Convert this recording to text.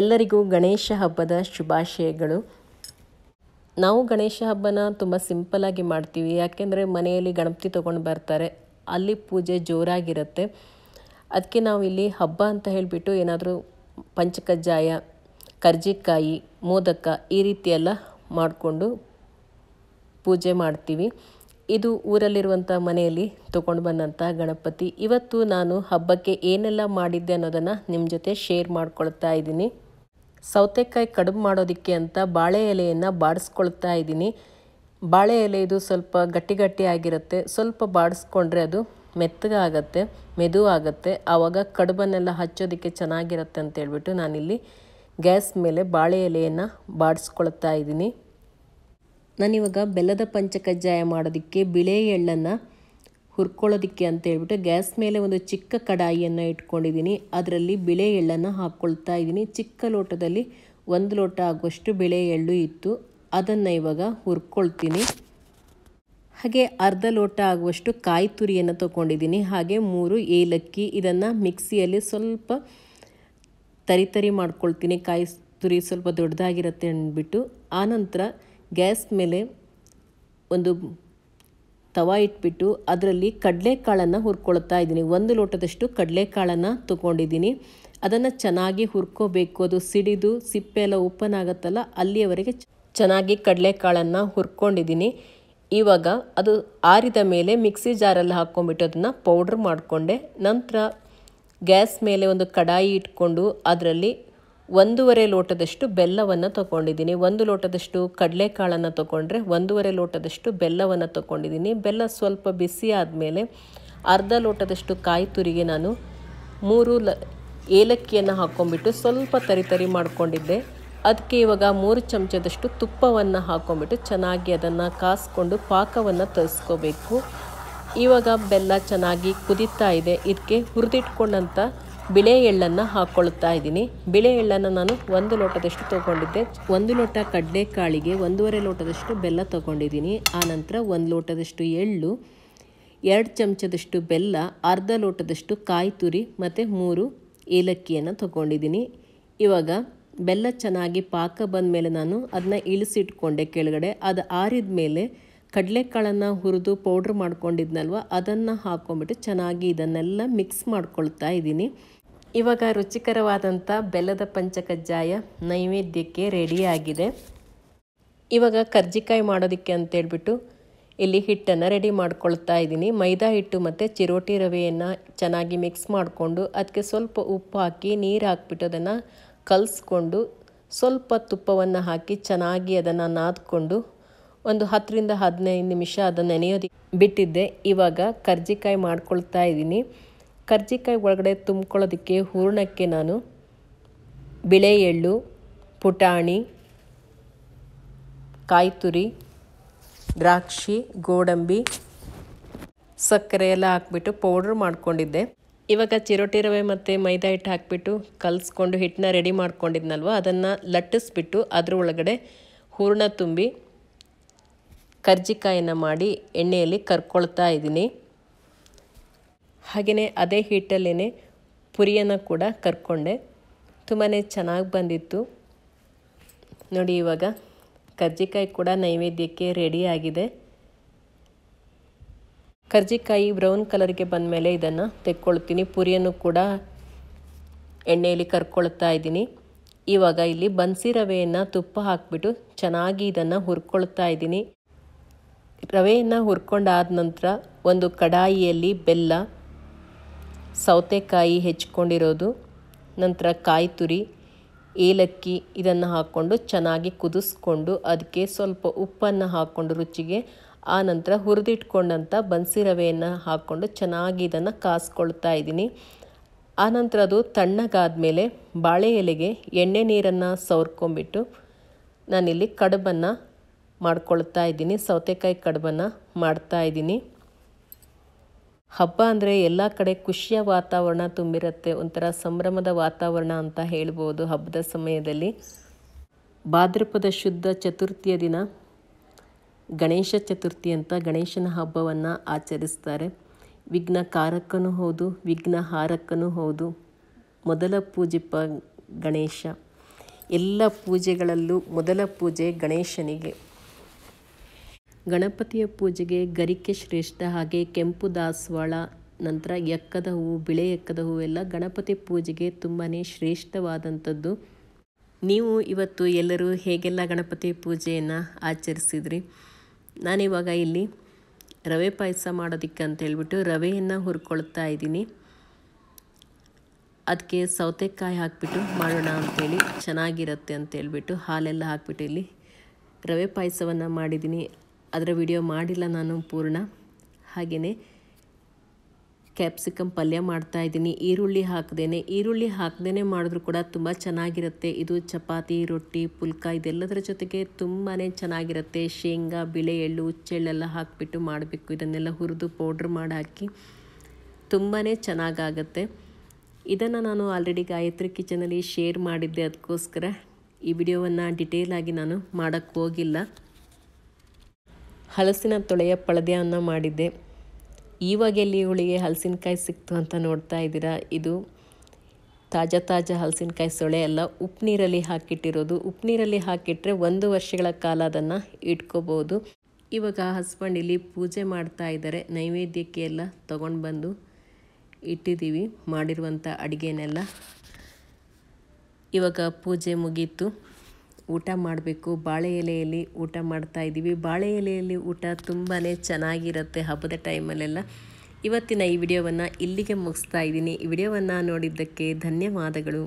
ಎಲ್ಲರಿಗೂ ಗಣೇಶ ಹಬ್ಬದ ಶುಭಾಶಯಗಳು ನಾವು ಗಣೇಶ ಹಬ್ಬನ ತುಂಬ ಸಿಂಪಲ್ಲಾಗಿ ಮಾಡ್ತೀವಿ ಯಾಕೆಂದರೆ ಮನೆಯಲ್ಲಿ ಗಣಪತಿ ತೊಗೊಂಡು ಬರ್ತಾರೆ ಅಲ್ಲಿ ಪೂಜೆ ಜೋರಾಗಿರುತ್ತೆ ಅದಕ್ಕೆ ನಾವು ಇಲ್ಲಿ ಹಬ್ಬ ಅಂತ ಹೇಳಿಬಿಟ್ಟು ಏನಾದರೂ ಪಂಚಕಜ್ಜಾಯ ಕರ್ಜಿಕಾಯಿ ಮೋದಕ ಈ ರೀತಿ ಎಲ್ಲ ಮಾಡಿಕೊಂಡು ಪೂಜೆ ಮಾಡ್ತೀವಿ ಇದು ಊರಲ್ಲಿರುವಂಥ ಮನೆಯಲ್ಲಿ ತೊಗೊಂಡು ಬಂದಂಥ ಗಣಪತಿ ಇವತ್ತು ನಾನು ಹಬ್ಬಕ್ಕೆ ಏನೆಲ್ಲ ಮಾಡಿದ್ದೆ ಅನ್ನೋದನ್ನು ನಿಮ್ಮ ಜೊತೆ ಶೇರ್ ಮಾಡ್ಕೊಳ್ತಾ ಇದ್ದೀನಿ ಸೌತೆಕಾಯಿ ಕಡುಬು ಮಾಡೋದಕ್ಕೆ ಅಂತ ಬಾಳೆ ಎಲೆಯನ್ನು ಬಾಡಿಸ್ಕೊಳ್ತಾ ಇದ್ದೀನಿ ಬಾಳೆ ಎಲೆ ಇದು ಸ್ವಲ್ಪ ಗಟ್ಟಿ ಗಟ್ಟಿ ಆಗಿರುತ್ತೆ ಸ್ವಲ್ಪ ಬಾಡಿಸ್ಕೊಂಡ್ರೆ ಅದು ಮೆತ್ತಗೆ ಆಗುತ್ತೆ ಮೆದು ಆಗುತ್ತೆ ಆವಾಗ ಕಡುಬನ್ನೆಲ್ಲ ಹಚ್ಚೋದಕ್ಕೆ ಚೆನ್ನಾಗಿರುತ್ತೆ ಅಂತೇಳ್ಬಿಟ್ಟು ನಾನಿಲ್ಲಿ ಗ್ಯಾಸ್ ಮೇಲೆ ಬಾಳೆ ಎಲೆಯನ್ನು ಬಾಡಿಸ್ಕೊಳ್ತಾ ಇದ್ದೀನಿ ನಾನಿವಾಗ ಬೆಲ್ಲದ ಪಂಚಕಜ್ಜಾಯ ಮಾಡೋದಕ್ಕೆ ಬಿಳೆ ಎಳ್ಳನ್ನು ಹುರ್ಕೊಳ್ಳೋದಕ್ಕೆ ಅಂತ ಹೇಳ್ಬಿಟ್ಟು ಗ್ಯಾಸ್ ಮೇಲೆ ಒಂದು ಚಿಕ್ಕ ಕಡಾಯಿಯನ್ನು ಇಟ್ಕೊಂಡಿದ್ದೀನಿ ಅದರಲ್ಲಿ ಬಿಳೆ ಎಳ್ಳನ್ನು ಹಾಕ್ಕೊಳ್ತಾ ಇದ್ದೀನಿ ಚಿಕ್ಕ ಲೋಟದಲ್ಲಿ ಒಂದು ಲೋಟ ಆಗುವಷ್ಟು ಬಿಳೆ ಎಳ್ಳು ಇತ್ತು ಅದನ್ನು ಇವಾಗ ಹುರ್ಕೊಳ್ತೀನಿ ಹಾಗೆ ಅರ್ಧ ಲೋಟ ಆಗುವಷ್ಟು ಕಾಯಿ ತುರಿಯನ್ನು ತೊಗೊಂಡಿದ್ದೀನಿ ಹಾಗೆ ಮೂರು ಏಲಕ್ಕಿ ಇದನ್ನು ಮಿಕ್ಸಿಯಲ್ಲಿ ಸ್ವಲ್ಪ ತರಿತರಿ ಮಾಡ್ಕೊಳ್ತೀನಿ ಕಾಯಿ ತುರಿ ಸ್ವಲ್ಪ ದೊಡ್ಡದಾಗಿರುತ್ತೆ ಅಂದ್ಬಿಟ್ಟು ಆನಂತರ ಗ್ಯಾಸ್ ಮೇಲೆ ಒಂದು ತವ ಇಟ್ಬಿಟ್ಟು ಅದರಲ್ಲಿ ಕಡಲೆಕಾಳನ್ನು ಹುರ್ಕೊಳ್ತಾ ಇದ್ದೀನಿ ಒಂದು ಲೋಟದಷ್ಟು ಕಡಲೆಕಾಳನ್ನು ತೊಗೊಂಡಿದ್ದೀನಿ ಅದನ್ನು ಚೆನ್ನಾಗಿ ಹುರ್ಕೋಬೇಕು ಅದು ಸಿಡಿದು ಸಿಪ್ಪೆ ಎಲ್ಲ ಓಪನ್ ಆಗುತ್ತಲ್ಲ ಅಲ್ಲಿಯವರೆಗೆ ಚೆನ್ನಾಗಿ ಕಡಲೆಕಾಳನ್ನು ಹುರ್ಕೊಂಡಿದ್ದೀನಿ ಇವಾಗ ಅದು ಆರಿದ ಮೇಲೆ ಮಿಕ್ಸಿ ಜಾರಲ್ಲಿ ಹಾಕ್ಕೊಂಡ್ಬಿಟ್ಟು ಅದನ್ನು ಪೌಡ್ರ್ ಮಾಡಿಕೊಂಡೆ ನಂತರ ಗ್ಯಾಸ್ ಮೇಲೆ ಒಂದು ಕಡಾಯಿ ಇಟ್ಕೊಂಡು ಅದರಲ್ಲಿ ಒಂದೂವರೆ ಲೋಟದಷ್ಟು ಬೆಲ್ಲವನ್ನು ತೊಗೊಂಡಿದ್ದೀನಿ ಒಂದು ಲೋಟದಷ್ಟು ಕಡಲೆಕಾಳನ್ನು ತೊಗೊಂಡ್ರೆ ಒಂದೂವರೆ ಲೋಟದಷ್ಟು ಬೆಲ್ಲವನ್ನು ತೊಗೊಂಡಿದ್ದೀನಿ ಬೆಲ್ಲ ಸ್ವಲ್ಪ ಬಿಸಿ ಆದಮೇಲೆ ಅರ್ಧ ಲೋಟದಷ್ಟು ಕಾಯಿ ತುರಿಗೆ ನಾನು ಮೂರು ಲ ಏಲಕ್ಕಿಯನ್ನು ಹಾಕ್ಕೊಂಬಿಟ್ಟು ಸ್ವಲ್ಪ ತರಿ ತರಿ ಮಾಡಿಕೊಂಡಿದ್ದೆ ಅದಕ್ಕೆ ಇವಾಗ ಮೂರು ಚಮಚದಷ್ಟು ತುಪ್ಪವನ್ನು ಹಾಕ್ಕೊಂಬಿಟ್ಟು ಚೆನ್ನಾಗಿ ಅದನ್ನು ಕಾಸ್ಕೊಂಡು ಪಾಕವನ್ನು ತರಿಸ್ಕೋಬೇಕು ಇವಾಗ ಬೆಲ್ಲ ಚೆನ್ನಾಗಿ ಕುದೀತಾ ಇದೆ ಇದಕ್ಕೆ ಹುರಿದಿಟ್ಕೊಂಡಂಥ ಬಿಳೆ ಎಳ್ಳನ್ನು ಹಾಕ್ಕೊಳ್ತಾ ಇದ್ದೀನಿ ಬಿಳೆ ಎಳ್ಳನ್ನು ನಾನು ಒಂದು ಲೋಟದಷ್ಟು ತೊಗೊಂಡಿದ್ದೆ ಒಂದು ಲೋಟ ಕಡಲೆಕಾಳಿಗೆ ಒಂದೂವರೆ ಲೋಟದಷ್ಟು ಬೆಲ್ಲ ತೊಗೊಂಡಿದ್ದೀನಿ ಆನಂತರ ಒಂದು ಲೋಟದಷ್ಟು ಎಳ್ಳು ಎರಡು ಚಮಚದಷ್ಟು ಬೆಲ್ಲ ಅರ್ಧ ಲೋಟದಷ್ಟು ಕಾಯಿ ತುರಿ ಮತ್ತು ಮೂರು ಏಲಕ್ಕಿಯನ್ನು ತೊಗೊಂಡಿದ್ದೀನಿ ಇವಾಗ ಬೆಲ್ಲ ಚೆನ್ನಾಗಿ ಪಾಕ ಬಂದ ಮೇಲೆ ನಾನು ಅದನ್ನ ಇಳಿಸಿಟ್ಕೊಂಡೆ ಕೆಳಗಡೆ ಅದು ಆರಿದ ಮೇಲೆ ಕಡಲೆಕಾಳನ್ನು ಹುರಿದು ಪೌಡ್ರ್ ಮಾಡ್ಕೊಂಡಿದ್ನಲ್ವ ಅದನ್ನು ಹಾಕ್ಕೊಂಬಿಟ್ಟು ಚೆನ್ನಾಗಿ ಇದನ್ನೆಲ್ಲ ಮಿಕ್ಸ್ ಮಾಡ್ಕೊಳ್ತಾ ಇದ್ದೀನಿ ಇವಾಗ ರುಚಿಕರವಾದಂಥ ಬೆಲ್ಲದ ಪಂಚಕಜ್ಜಾಯ ನೈವೇದ್ಯಕ್ಕೆ ರೆಡಿಯಾಗಿದೆ ಇವಾಗ ಕರ್ಜಿಕಾಯಿ ಮಾಡೋದಕ್ಕೆ ಅಂತೇಳ್ಬಿಟ್ಟು ಇಲ್ಲಿ ಹಿಟ್ಟನ್ನು ರೆಡಿ ಮಾಡ್ಕೊಳ್ತಾ ಇದ್ದೀನಿ ಮೈದಾ ಹಿಟ್ಟು ಮತ್ತು ಚಿರೋಟಿ ರವೆಯನ್ನು ಚೆನ್ನಾಗಿ ಮಿಕ್ಸ್ ಮಾಡಿಕೊಂಡು ಅದಕ್ಕೆ ಸ್ವಲ್ಪ ಉಪ್ಪು ಹಾಕಿ ನೀರು ಹಾಕ್ಬಿಟ್ಟು ಅದನ್ನು ಕಲಸ್ಕೊಂಡು ಸ್ವಲ್ಪ ತುಪ್ಪವನ್ನು ಹಾಕಿ ಚೆನ್ನಾಗಿ ಅದನ್ನು ನಾದ್ಕೊಂಡು ಒಂದು ಹತ್ತರಿಂದ ಹದಿನೈದು ನಿಮಿಷ ಅದನ್ನು ನೆನೆಯೋದಿ ಬಿಟ್ಟಿದ್ದೆ ಇವಾಗ ಕರ್ಜಿಕಾಯಿ ಮಾಡ್ಕೊಳ್ತಾ ಇದ್ದೀನಿ ಕರ್ಜಿಕಾಯಿ ಒಳಗಡೆ ತುಂಬ್ಕೊಳ್ಳೋದಕ್ಕೆ ಹೂರಣಕ್ಕೆ ನಾನು ಬಿಳೆ ಎಳ್ಳು ಪುಟಾಣಿ ಕಾಯಿ ತುರಿ ದ್ರಾಕ್ಷಿ ಗೋಡಂಬಿ ಸಕ್ಕರೆ ಎಲ್ಲ ಹಾಕ್ಬಿಟ್ಟು ಪೌಡ್ರ್ ಮಾಡ್ಕೊಂಡಿದ್ದೆ ಇವಾಗ ಚಿರೋಟಿ ರವೆ ಮತ್ತು ಮೈದಾ ಹಿಟ್ಟು ಹಾಕ್ಬಿಟ್ಟು ಕಲಿಸ್ಕೊಂಡು ಹಿಟ್ಟನ್ನ ರೆಡಿ ಮಾಡ್ಕೊಂಡಿದ್ನಲ್ವ ಅದನ್ನು ಲಟ್ಟಿಸ್ಬಿಟ್ಟು ಅದ್ರ ಒಳಗಡೆ ಹೂರಣ ತುಂಬಿ ಕರ್ಜಿಕಾಯನ್ನು ಮಾಡಿ ಎಣ್ಣೆಯಲ್ಲಿ ಕರ್ಕೊಳ್ತಾ ಇದ್ದೀನಿ ಹಾಗೆಯೇ ಅದೇ ಹಿಟ್ಟಲ್ಲೇ ಪುರಿಯನ್ನು ಕೂಡ ಕರ್ಕೊಂಡೆ ತುಂಬಾ ಚೆನ್ನಾಗಿ ಬಂದಿತ್ತು ನೋಡಿ ಇವಾಗ ಕರ್ಜಿಕಾಯಿ ಕೂಡ ನೈವೇದ್ಯಕ್ಕೆ ರೆಡಿ ಆಗಿದೆ ಕರ್ಜಿಕಾಯಿ ಬ್ರೌನ್ ಕಲರ್ಗೆ ಬಂದ ಮೇಲೆ ಇದನ್ನು ತೆಕ್ಕೊಳ್ತೀನಿ ಪುರಿಯನ್ನು ಕೂಡ ಎಣ್ಣೆಯಲ್ಲಿ ಕರ್ಕೊಳ್ತಾ ಇದ್ದೀನಿ ಇವಾಗ ಇಲ್ಲಿ ಬನ್ಸಿ ರವೆಯನ್ನು ತುಪ್ಪ ಹಾಕಿಬಿಟ್ಟು ಚೆನ್ನಾಗಿ ಇದನ್ನು ಹುರ್ಕೊಳ್ತಾ ಇದ್ದೀನಿ ರವೆಯನ್ನು ಹುರ್ಕೊಂಡಾದ ನಂತರ ಒಂದು ಕಡಾಯಿಯಲ್ಲಿ ಬೆಲ್ಲ ಸೌತೆಕಾಯಿ ಹೆಚ್ಕೊಂಡಿರೋದು ನಂತರ ಕಾಯಿ ತುರಿ ಏಲಕ್ಕಿ ಇದನ್ನು ಹಾಕ್ಕೊಂಡು ಚೆನ್ನಾಗಿ ಕುದಿಸ್ಕೊಂಡು ಅದಕ್ಕೆ ಸ್ವಲ್ಪ ಉಪ್ಪನ್ನು ಹಾಕ್ಕೊಂಡು ರುಚಿಗೆ ಆ ನಂತರ ಹುರಿದಿಟ್ಕೊಂಡಂಥ ಬನ್ಸಿ ರವೆಯನ್ನು ಹಾಕ್ಕೊಂಡು ಚೆನ್ನಾಗಿ ಇದನ್ನು ಕಾಸ್ಕೊಳ್ತಾ ಇದ್ದೀನಿ ಆನಂತರ ಅದು ತಣ್ಣಗಾದ ಮೇಲೆ ಬಾಳೆ ಎಲೆಗೆ ಎಣ್ಣೆ ನೀರನ್ನು ಸವರ್ಕೊಂಬಿಟ್ಟು ನಾನಿಲ್ಲಿ ಕಡುಬನ್ನು ಮಾಡ್ಕೊಳ್ತಾ ಇದ್ದೀನಿ ಸೌತೆಕಾಯಿ ಕಡುಬನ್ನು ಮಾಡ್ತಾ ಇದ್ದೀನಿ ಹಬ್ಬ ಅಂದರೆ ಎಲ್ಲ ಕಡೆ ಖುಷಿಯ ವಾತಾವರಣ ತುಂಬಿರುತ್ತೆ ಒಂಥರ ಸಂಭ್ರಮದ ವಾತಾವರಣ ಅಂತ ಹೇಳ್ಬೋದು ಹಬ್ಬದ ಸಮಯದಲ್ಲಿ ಭಾದ್ರಪದ ಶುದ್ಧ ಚತುರ್ಥಿಯ ದಿನ ಗಣೇಶ ಚತುರ್ಥಿ ಅಂತ ಗಣೇಶನ ಹಬ್ಬವನ್ನು ಆಚರಿಸ್ತಾರೆ ವಿಘ್ನ ಕಾರಕ್ಕನೂ ಹೌದು ವಿಘ್ನ ಹಾರಕ್ಕನೂ ಹೌದು ಮೊದಲ ಪೂಜಿಪ್ಪ ಗಣೇಶ ಎಲ್ಲ ಪೂಜೆಗಳಲ್ಲೂ ಮೊದಲ ಪೂಜೆ ಗಣೇಶನಿಗೆ ಗಣಪತಿಯ ಪೂಜೆಗೆ ಗರಿಕೆ ಶ್ರೇಷ್ಠ ಹಾಗೆ ಕೆಂಪು ದಾಸವಾಳ ನಂತರ ಎಕ್ಕದ ಹೂವು ಬಿಳೆ ಎಕ್ಕದ ಎಲ್ಲ ಗಣಪತಿ ಪೂಜೆಗೆ ತುಂಬಾ ಶ್ರೇಷ್ಠವಾದಂಥದ್ದು ನೀವು ಇವತ್ತು ಎಲ್ಲರೂ ಹೇಗೆಲ್ಲ ಗಣಪತಿ ಪೂಜೆಯನ್ನು ಆಚರಿಸಿದ್ರಿ ನಾನಿವಾಗ ಇಲ್ಲಿ ರವೆ ಪಾಯಸ ಮಾಡೋದಕ್ಕೆ ಅಂತ ಹೇಳ್ಬಿಟ್ಟು ರವೆಯನ್ನು ಹುರ್ಕೊಳ್ತಾ ಇದ್ದೀನಿ ಅದಕ್ಕೆ ಸೌತೆಕಾಯಿ ಹಾಕಿಬಿಟ್ಟು ಮಾಡೋಣ ಅಂಥೇಳಿ ಚೆನ್ನಾಗಿರುತ್ತೆ ಅಂತ ಹೇಳ್ಬಿಟ್ಟು ಹಾಲೆಲ್ಲ ಹಾಕಿಬಿಟ್ಟು ಇಲ್ಲಿ ರವೆ ಪಾಯಸವನ್ನು ಮಾಡಿದ್ದೀನಿ ಅದರ ವಿಡಿಯೋ ಮಾಡಿಲ್ಲ ನಾನು ಪೂರ್ಣ ಹಾಗೆಯೇ ಕ್ಯಾಪ್ಸಿಕಮ್ ಪಲ್ಯ ಮಾಡ್ತಾ ಇದ್ದೀನಿ ಈರುಳ್ಳಿ ಹಾಕದೇನೆ ಈರುಳ್ಳಿ ಹಾಕ್ದೇ ಮಾಡಿದ್ರು ಕೂಡ ತುಂಬ ಚೆನ್ನಾಗಿರುತ್ತೆ ಇದು ಚಪಾತಿ ರೊಟ್ಟಿ ಪುಲ್ಕ ಇದೆಲ್ಲದರ ಜೊತೆಗೆ ತುಂಬಾ ಚೆನ್ನಾಗಿರುತ್ತೆ ಶೇಂಗಾ ಬಿಳೆ ಎಳ್ಳು ಹುಚ್ಚೆಳ್ಳೆಲ್ಲ ಹಾಕಿಬಿಟ್ಟು ಮಾಡಬೇಕು ಇದನ್ನೆಲ್ಲ ಹುರಿದು ಪೌಡ್ರ್ ಮಾಡಿ ಹಾಕಿ ತುಂಬಾ ಚೆನ್ನಾಗಾಗತ್ತೆ ಇದನ್ನು ನಾನು ಆಲ್ರೆಡಿ ಗಾಯತ್ರಿ ಕಿಚನಲ್ಲಿ ಶೇರ್ ಮಾಡಿದ್ದೆ ಅದಕ್ಕೋಸ್ಕರ ಈ ವಿಡಿಯೋವನ್ನು ಡಿಟೇಲಾಗಿ ನಾನು ಮಾಡೋಕ್ಕೋಗಿಲ್ಲ ಹೋಗಿಲ್ಲ ಹಲಸಿನ ತೊಳೆಯ ಪಳದೆಯನ್ನು ಮಾಡಿದ್ದೆ ಈವಾಗ ಎಲ್ಲಿ ಇವಳಿಗೆ ಹಲಸಿನಕಾಯಿ ಸಿಕ್ತು ಅಂತ ನೋಡ್ತಾ ಇದ್ದೀರಾ ಇದು ತಾಜಾ ತಾಜಾ ಹಲಸಿನಕಾಯಿ ಸೊಳೆ ಎಲ್ಲ ಉಪ್ಪು ನೀರಲ್ಲಿ ಹಾಕಿಟ್ಟಿರೋದು ಉಪ್ಪು ನೀರಲ್ಲಿ ಹಾಕಿಟ್ರೆ ಒಂದು ವರ್ಷಗಳ ಕಾಲ ಅದನ್ನು ಇಟ್ಕೋಬೋದು ಇವಾಗ ಹಸ್ಬೆಂಡ್ ಇಲ್ಲಿ ಪೂಜೆ ಮಾಡ್ತಾ ಇದ್ದಾರೆ ನೈವೇದ್ಯಕ್ಕೆ ಎಲ್ಲ ತೊಗೊಂಡು ಬಂದು ಇಟ್ಟಿದ್ದೀವಿ ಮಾಡಿರುವಂಥ ಅಡುಗೆನೆಲ್ಲ ಇವಾಗ ಪೂಜೆ ಮುಗೀತು ಊಟ ಮಾಡಬೇಕು ಬಾಳೆ ಎಲೆಯಲ್ಲಿ ಊಟ ಮಾಡ್ತಾ ಇದ್ದೀವಿ ಬಾಳೆ ಎಲೆಯಲ್ಲಿ ಊಟ ತುಂಬಾ ಚೆನ್ನಾಗಿರುತ್ತೆ ಹಬ್ಬದ ಟೈಮಲ್ಲೆಲ್ಲ ಇವತ್ತಿನ ಈ ವಿಡಿಯೋವನ್ನು ಇಲ್ಲಿಗೆ ಮುಗಿಸ್ತಾ ಇದ್ದೀನಿ ಈ ವಿಡಿಯೋವನ್ನು ನೋಡಿದ್ದಕ್ಕೆ ಧನ್ಯವಾದಗಳು